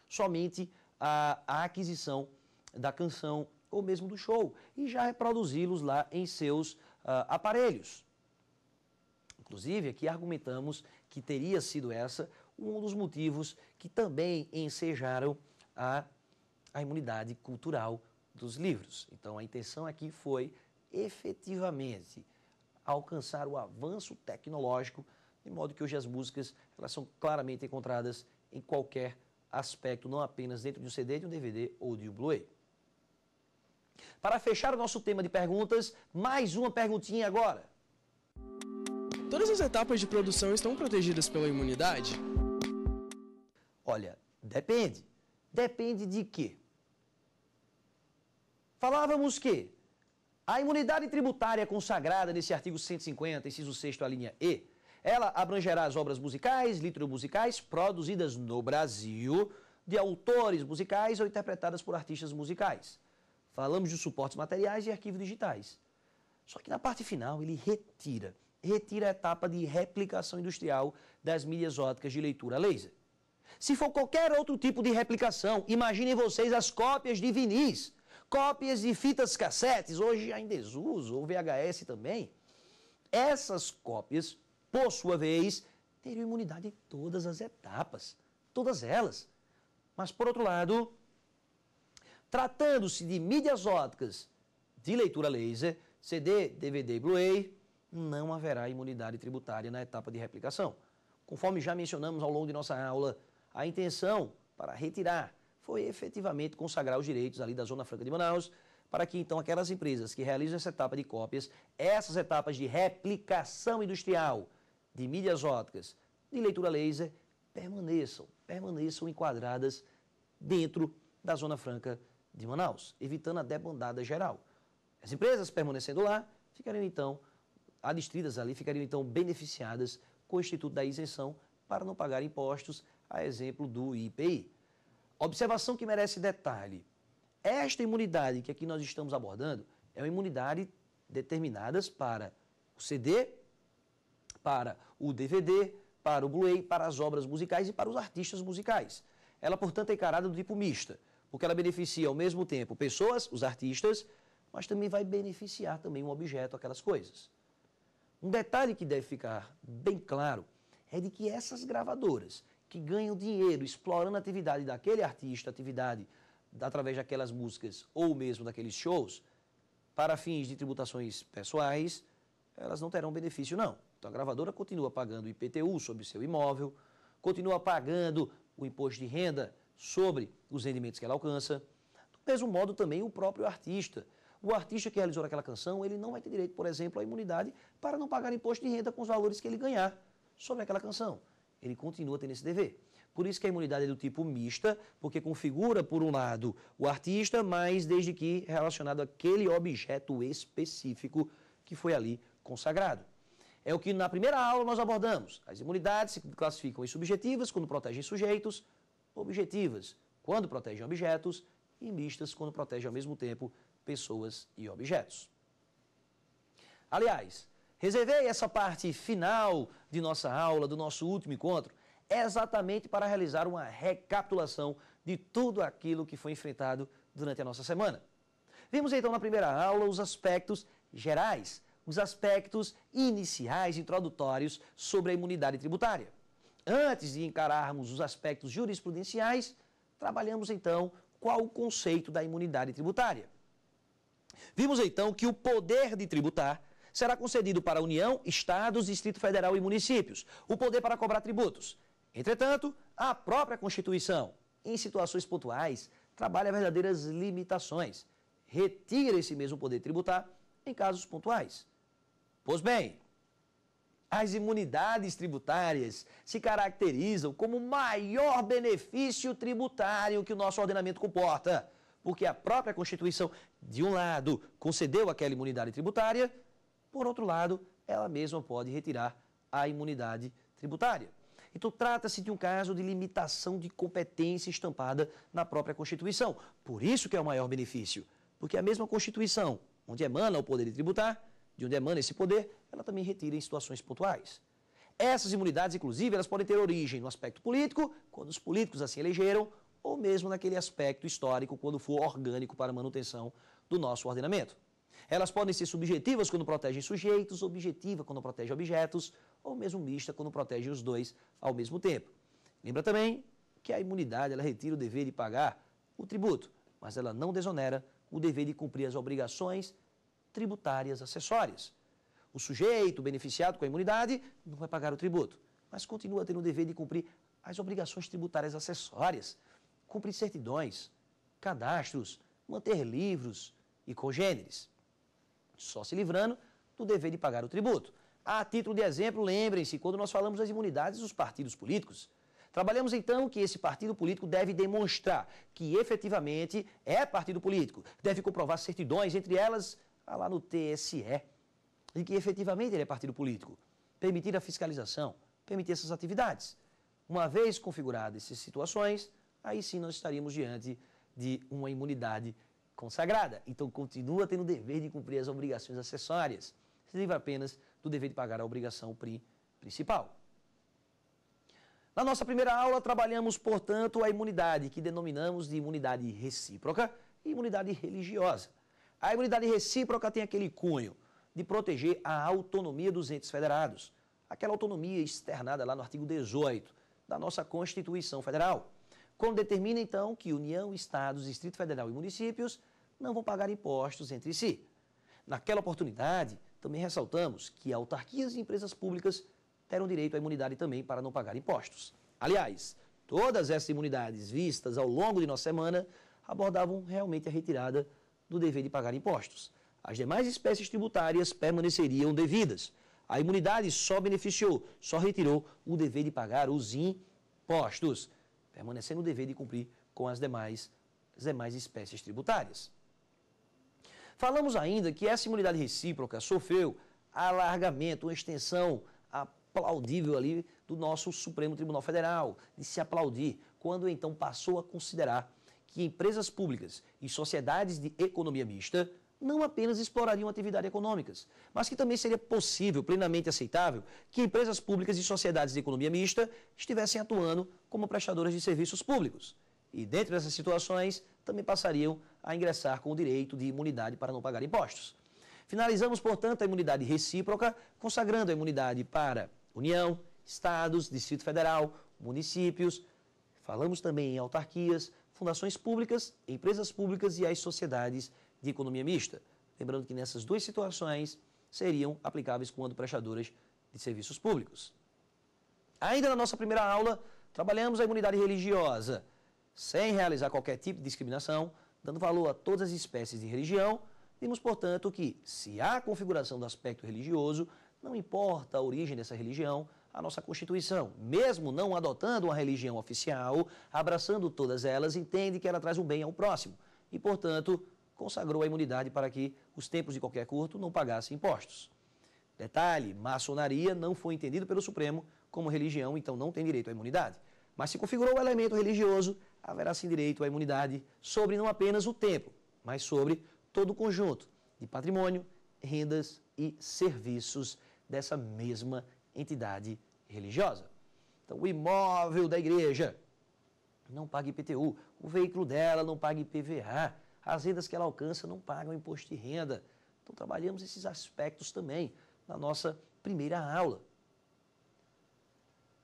Speaker 1: somente a, a aquisição da canção ou mesmo do show e já reproduzi-los lá em seus uh, aparelhos. Inclusive, aqui argumentamos que teria sido essa um dos motivos que também ensejaram a a imunidade cultural dos livros. Então, a intenção aqui foi efetivamente alcançar o avanço tecnológico, de modo que hoje as músicas elas são claramente encontradas em qualquer aspecto, não apenas dentro de um CD, de um DVD ou de um Blu-ray. Para fechar o nosso tema de perguntas, mais uma perguntinha agora. Todas as etapas de produção estão protegidas pela imunidade? Olha, depende. Depende de quê? Falávamos que a imunidade tributária consagrada nesse artigo 150, inciso 6 a linha E, ela abrangerá as obras musicais, litromusicais produzidas no Brasil de autores musicais ou interpretadas por artistas musicais. Falamos de suportes materiais e arquivos digitais. Só que na parte final ele retira, retira a etapa de replicação industrial das mídias óticas de leitura laser. Se for qualquer outro tipo de replicação, imaginem vocês as cópias de vinis cópias de fitas cassetes, hoje ainda desuso, ou VHS também. Essas cópias, por sua vez, teriam imunidade em todas as etapas, todas elas. Mas, por outro lado, tratando-se de mídias óticas de leitura laser, CD, DVD e Blu-ray, não haverá imunidade tributária na etapa de replicação. Conforme já mencionamos ao longo de nossa aula, a intenção para retirar foi efetivamente consagrar os direitos ali da Zona Franca de Manaus, para que então aquelas empresas que realizam essa etapa de cópias, essas etapas de replicação industrial de mídias óticas, de leitura laser, permaneçam, permaneçam enquadradas dentro da Zona Franca de Manaus, evitando a debandada geral. As empresas permanecendo lá ficariam então adstritas ali, ficariam então beneficiadas com o Instituto da Isenção para não pagar impostos, a exemplo do IPI. Observação que merece detalhe. Esta imunidade que aqui nós estamos abordando é uma imunidade determinadas para o CD, para o DVD, para o Blu-ray, para as obras musicais e para os artistas musicais. Ela, portanto, é encarada do tipo mista, porque ela beneficia ao mesmo tempo pessoas, os artistas, mas também vai beneficiar também um objeto, aquelas coisas. Um detalhe que deve ficar bem claro é de que essas gravadoras, que ganham dinheiro explorando a atividade daquele artista, atividade através daquelas músicas ou mesmo daqueles shows, para fins de tributações pessoais, elas não terão benefício, não. Então a gravadora continua pagando o IPTU sobre o seu imóvel, continua pagando o imposto de renda sobre os rendimentos que ela alcança. Do mesmo modo, também o próprio artista. O artista que realizou aquela canção, ele não vai ter direito, por exemplo, à imunidade para não pagar imposto de renda com os valores que ele ganhar sobre aquela canção ele continua tendo esse dever. Por isso que a imunidade é do tipo mista, porque configura, por um lado, o artista, mas desde que relacionado àquele objeto específico que foi ali consagrado. É o que na primeira aula nós abordamos. As imunidades se classificam em subjetivas, quando protegem sujeitos, objetivas, quando protegem objetos, e mistas, quando protegem ao mesmo tempo pessoas e objetos. Aliás, Reservei essa parte final de nossa aula, do nosso último encontro, exatamente para realizar uma recapitulação de tudo aquilo que foi enfrentado durante a nossa semana. Vimos então na primeira aula os aspectos gerais, os aspectos iniciais, introdutórios sobre a imunidade tributária. Antes de encararmos os aspectos jurisprudenciais, trabalhamos então qual o conceito da imunidade tributária. Vimos então que o poder de tributar será concedido para a União, Estados, Distrito Federal e municípios o poder para cobrar tributos. Entretanto, a própria Constituição, em situações pontuais, trabalha verdadeiras limitações. Retira esse mesmo poder tributar em casos pontuais. Pois bem, as imunidades tributárias se caracterizam como o maior benefício tributário que o nosso ordenamento comporta, porque a própria Constituição, de um lado, concedeu aquela imunidade tributária por outro lado, ela mesma pode retirar a imunidade tributária. Então, trata-se de um caso de limitação de competência estampada na própria Constituição. Por isso que é o maior benefício, porque a mesma Constituição, onde emana o poder de tributar, de onde emana esse poder, ela também retira em situações pontuais. Essas imunidades, inclusive, elas podem ter origem no aspecto político, quando os políticos assim elegeram, ou mesmo naquele aspecto histórico, quando for orgânico para a manutenção do nosso ordenamento. Elas podem ser subjetivas quando protegem sujeitos, objetiva quando protege objetos, ou mesmo mista quando protege os dois ao mesmo tempo. Lembra também que a imunidade ela retira o dever de pagar o tributo, mas ela não desonera o dever de cumprir as obrigações tributárias acessórias. O sujeito beneficiado com a imunidade não vai pagar o tributo, mas continua tendo o dever de cumprir as obrigações tributárias acessórias, cumprir certidões, cadastros, manter livros e congêneres só se livrando do dever de pagar o tributo. A título de exemplo, lembrem-se, quando nós falamos das imunidades dos partidos políticos, Trabalhamos então que esse partido político deve demonstrar que efetivamente é partido político, deve comprovar certidões, entre elas, lá no TSE, de que efetivamente ele é partido político, permitir a fiscalização, permitir essas atividades. Uma vez configuradas essas situações, aí sim nós estaríamos diante de uma imunidade consagrada, então continua tendo o dever de cumprir as obrigações acessórias. Se livra apenas do dever de pagar a obrigação pri principal. Na nossa primeira aula, trabalhamos, portanto, a imunidade, que denominamos de imunidade recíproca e imunidade religiosa. A imunidade recíproca tem aquele cunho de proteger a autonomia dos entes federados, aquela autonomia externada lá no artigo 18 da nossa Constituição Federal como determina então que União, Estados, Distrito Federal e municípios não vão pagar impostos entre si. Naquela oportunidade, também ressaltamos que autarquias e empresas públicas terão direito à imunidade também para não pagar impostos. Aliás, todas essas imunidades vistas ao longo de nossa semana abordavam realmente a retirada do dever de pagar impostos. As demais espécies tributárias permaneceriam devidas. A imunidade só beneficiou, só retirou o dever de pagar os impostos permanecendo o dever de cumprir com as demais, as demais espécies tributárias. Falamos ainda que essa imunidade recíproca sofreu alargamento, uma extensão aplaudível ali do nosso Supremo Tribunal Federal, de se aplaudir, quando então passou a considerar que empresas públicas e sociedades de economia mista não apenas explorariam atividades econômicas, mas que também seria possível, plenamente aceitável, que empresas públicas e sociedades de economia mista estivessem atuando como prestadoras de serviços públicos. E dentro dessas situações, também passariam a ingressar com o direito de imunidade para não pagar impostos. Finalizamos, portanto, a imunidade recíproca, consagrando a imunidade para União, Estados, Distrito Federal, municípios, falamos também em autarquias, fundações públicas, empresas públicas e as sociedades de economia mista. Lembrando que nessas duas situações seriam aplicáveis quando prestadoras de serviços públicos. Ainda na nossa primeira aula, trabalhamos a imunidade religiosa, sem realizar qualquer tipo de discriminação, dando valor a todas as espécies de religião. Vimos, portanto, que se há configuração do aspecto religioso, não importa a origem dessa religião, a nossa Constituição, mesmo não adotando uma religião oficial, abraçando todas elas, entende que ela traz um bem ao próximo. E, portanto, consagrou a imunidade para que os tempos de qualquer curto não pagassem impostos. Detalhe: maçonaria não foi entendido pelo Supremo como religião, então não tem direito à imunidade. Mas se configurou o elemento religioso, haverá sim direito à imunidade sobre não apenas o templo, mas sobre todo o conjunto de patrimônio, rendas e serviços dessa mesma entidade religiosa. Então, o imóvel da igreja não paga IPTU, o veículo dela não paga IPVA, as rendas que ela alcança não pagam imposto de renda. Então, trabalhamos esses aspectos também na nossa primeira aula.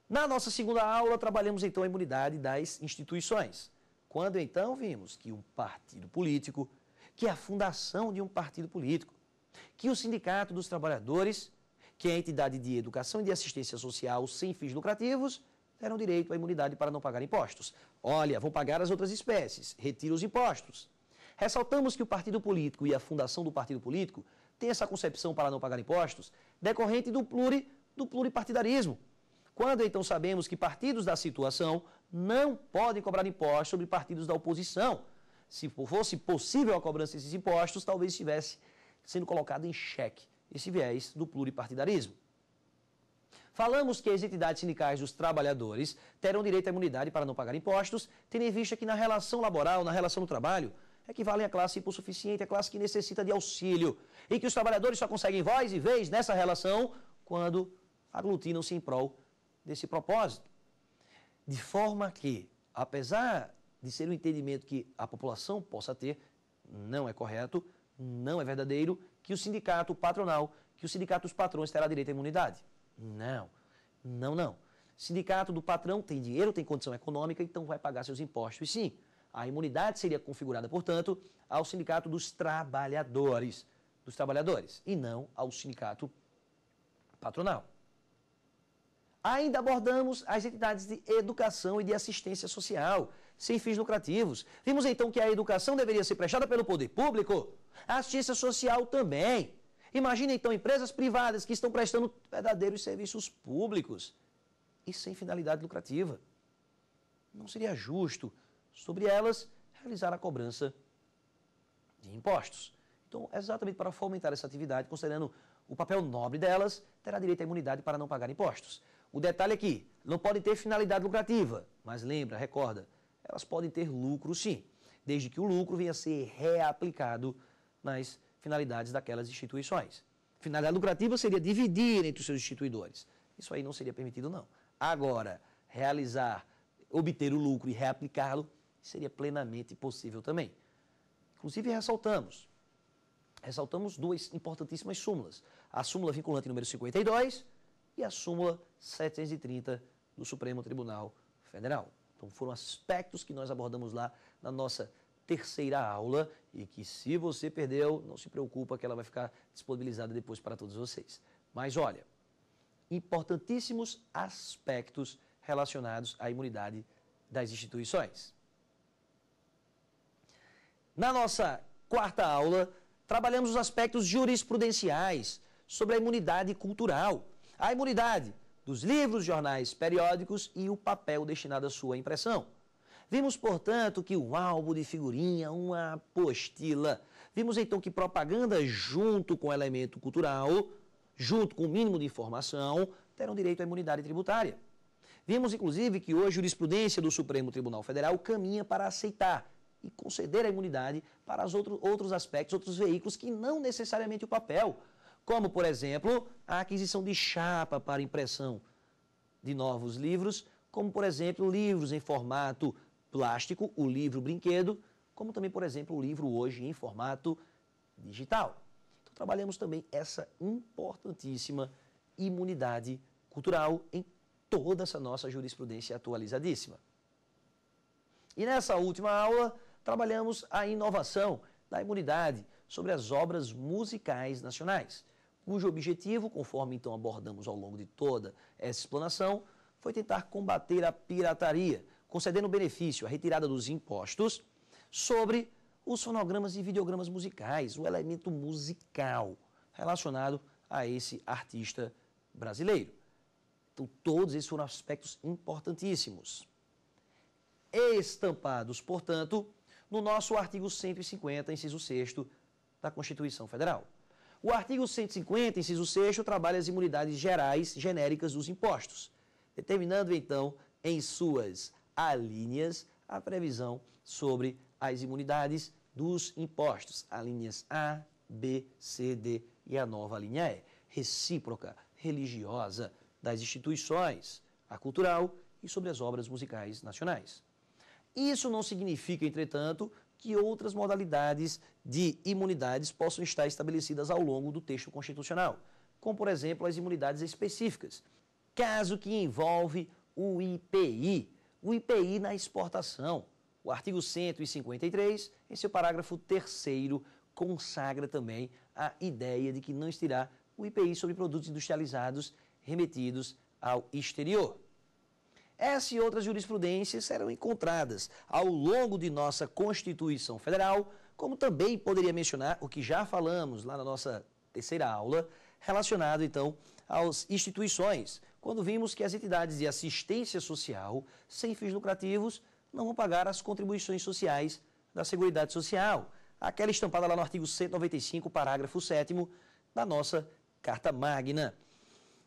Speaker 1: Na nossa segunda aula, trabalhamos então a imunidade das instituições. Quando então vimos que um partido político, que a fundação de um partido político, que o Sindicato dos Trabalhadores, que é a entidade de educação e de assistência social sem fins lucrativos, terão direito à imunidade para não pagar impostos. Olha, vou pagar as outras espécies, retiro os impostos. Ressaltamos que o partido político e a fundação do partido político têm essa concepção para não pagar impostos decorrente do, pluri, do pluripartidarismo. Quando então sabemos que partidos da situação não podem cobrar impostos sobre partidos da oposição. Se fosse possível a cobrança desses impostos, talvez estivesse sendo colocado em xeque esse viés do pluripartidarismo. Falamos que as entidades sindicais dos trabalhadores terão direito à imunidade para não pagar impostos, tendo em vista que na relação laboral, na relação do trabalho, equivalem é à classe hipossuficiente, a classe que necessita de auxílio, e que os trabalhadores só conseguem voz e vez nessa relação quando aglutinam-se em prol desse propósito. De forma que, apesar de ser um entendimento que a população possa ter, não é correto, não é verdadeiro que o sindicato patronal, que o sindicato dos patrões terá direito à imunidade. Não, não, não. Sindicato do patrão tem dinheiro, tem condição econômica, então vai pagar seus impostos, e sim. A imunidade seria configurada, portanto, ao sindicato dos trabalhadores, dos trabalhadores, e não ao sindicato patronal. Ainda abordamos as entidades de educação e de assistência social, sem fins lucrativos. Vimos então que a educação deveria ser prestada pelo poder público, a assistência social também. Imagina então empresas privadas que estão prestando verdadeiros serviços públicos e sem finalidade lucrativa. Não seria justo sobre elas, realizar a cobrança de impostos. Então, exatamente para fomentar essa atividade, considerando o papel nobre delas, terá direito à imunidade para não pagar impostos. O detalhe aqui, é não pode ter finalidade lucrativa, mas lembra, recorda, elas podem ter lucro sim, desde que o lucro venha a ser reaplicado nas finalidades daquelas instituições. Finalidade lucrativa seria dividir entre os seus instituidores. Isso aí não seria permitido, não. Agora, realizar, obter o lucro e reaplicá-lo seria plenamente possível também. Inclusive, ressaltamos, ressaltamos duas importantíssimas súmulas, a súmula vinculante número 52 e a súmula 730 do Supremo Tribunal Federal. Então, foram aspectos que nós abordamos lá na nossa terceira aula e que se você perdeu, não se preocupa que ela vai ficar disponibilizada depois para todos vocês. Mas olha, importantíssimos aspectos relacionados à imunidade das instituições. Na nossa quarta aula, trabalhamos os aspectos jurisprudenciais sobre a imunidade cultural. A imunidade dos livros, jornais, periódicos e o papel destinado à sua impressão. Vimos, portanto, que o álbum de figurinha, uma apostila. Vimos então que propaganda junto com elemento cultural, junto com o mínimo de informação, terão direito à imunidade tributária. Vimos, inclusive, que hoje a jurisprudência do Supremo Tribunal Federal caminha para aceitar e conceder a imunidade para os outro, outros aspectos, outros veículos que não necessariamente o papel, como, por exemplo, a aquisição de chapa para impressão de novos livros, como, por exemplo, livros em formato plástico, o livro brinquedo, como também, por exemplo, o livro hoje em formato digital. Então, trabalhamos também essa importantíssima imunidade cultural em toda essa nossa jurisprudência atualizadíssima. E nessa última aula, trabalhamos a inovação da imunidade sobre as obras musicais nacionais, cujo objetivo, conforme então abordamos ao longo de toda essa explanação, foi tentar combater a pirataria, concedendo benefício à retirada dos impostos sobre os fonogramas e videogramas musicais, o elemento musical relacionado a esse artista brasileiro. Então, todos esses foram aspectos importantíssimos. Estampados, portanto, no nosso artigo 150, inciso 6 da Constituição Federal. O artigo 150, inciso 6 trabalha as imunidades gerais genéricas dos impostos, determinando então em suas alíneas a previsão sobre as imunidades dos impostos, alíneas A, B, C, D e a nova linha E, recíproca, religiosa das instituições, a cultural e sobre as obras musicais nacionais. Isso não significa, entretanto, que outras modalidades de imunidades possam estar estabelecidas ao longo do texto constitucional, como, por exemplo, as imunidades específicas. Caso que envolve o IPI, o IPI na exportação. O artigo 153, em seu parágrafo 3 consagra também a ideia de que não estará o IPI sobre produtos industrializados remetidos ao exterior. Essa e outras jurisprudências serão encontradas ao longo de nossa Constituição Federal, como também poderia mencionar o que já falamos lá na nossa terceira aula, relacionado então às instituições, quando vimos que as entidades de assistência social sem fins lucrativos não vão pagar as contribuições sociais da Seguridade Social, aquela estampada lá no artigo 195, parágrafo 7 da nossa Carta Magna.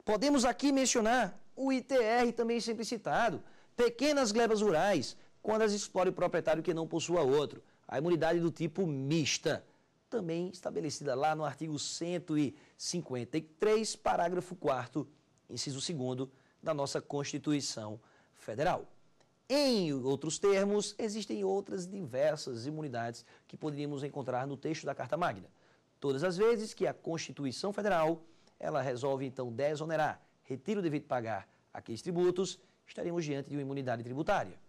Speaker 1: Podemos aqui mencionar o ITR também é sempre citado. Pequenas glebas rurais, quando as explora o proprietário que não possua outro. A imunidade do tipo mista, também estabelecida lá no artigo 153, parágrafo 4 inciso 2 da nossa Constituição Federal. Em outros termos, existem outras diversas imunidades que poderíamos encontrar no texto da Carta Magna. Todas as vezes que a Constituição Federal, ela resolve então desonerar retira o de pagar aqueles tributos, estaremos diante de uma imunidade tributária.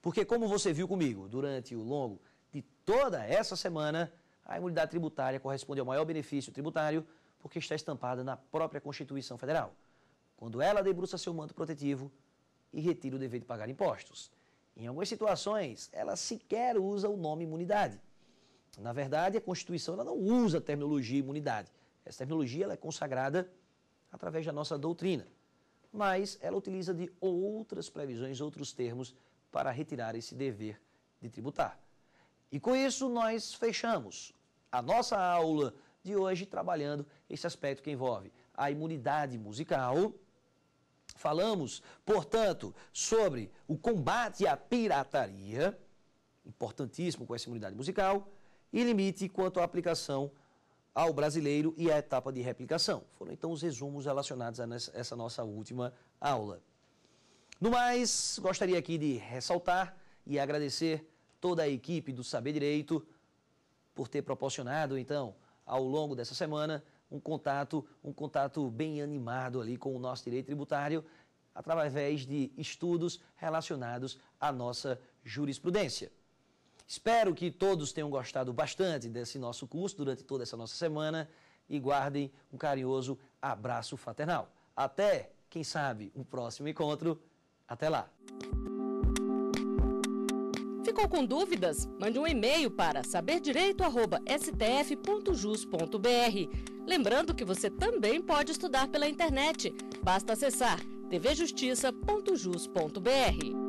Speaker 1: Porque, como você viu comigo durante o longo de toda essa semana, a imunidade tributária corresponde ao maior benefício tributário, porque está estampada na própria Constituição Federal, quando ela debruça seu manto protetivo e retira o dever de pagar impostos. Em algumas situações, ela sequer usa o nome imunidade. Na verdade, a Constituição ela não usa a terminologia imunidade. Essa terminologia ela é consagrada através da nossa doutrina. Mas ela utiliza de outras previsões, outros termos, para retirar esse dever de tributar. E com isso nós fechamos a nossa aula de hoje trabalhando esse aspecto que envolve a imunidade musical. Falamos, portanto, sobre o combate à pirataria, importantíssimo com essa imunidade musical, e limite quanto à aplicação ao brasileiro e à etapa de replicação. Foram então os resumos relacionados a essa nossa última aula. No mais, gostaria aqui de ressaltar e agradecer toda a equipe do Saber Direito por ter proporcionado, então, ao longo dessa semana, um contato, um contato bem animado ali com o nosso direito tributário, através de estudos relacionados à nossa jurisprudência. Espero que todos tenham gostado bastante desse nosso curso durante toda essa nossa semana e guardem um carinhoso abraço fraternal. Até, quem sabe, um próximo encontro. Até lá! Ficou com dúvidas? Mande um e-mail para saberdireito.stf.jus.br. Lembrando que você também pode estudar pela internet. Basta acessar tvjustiça.jus.br.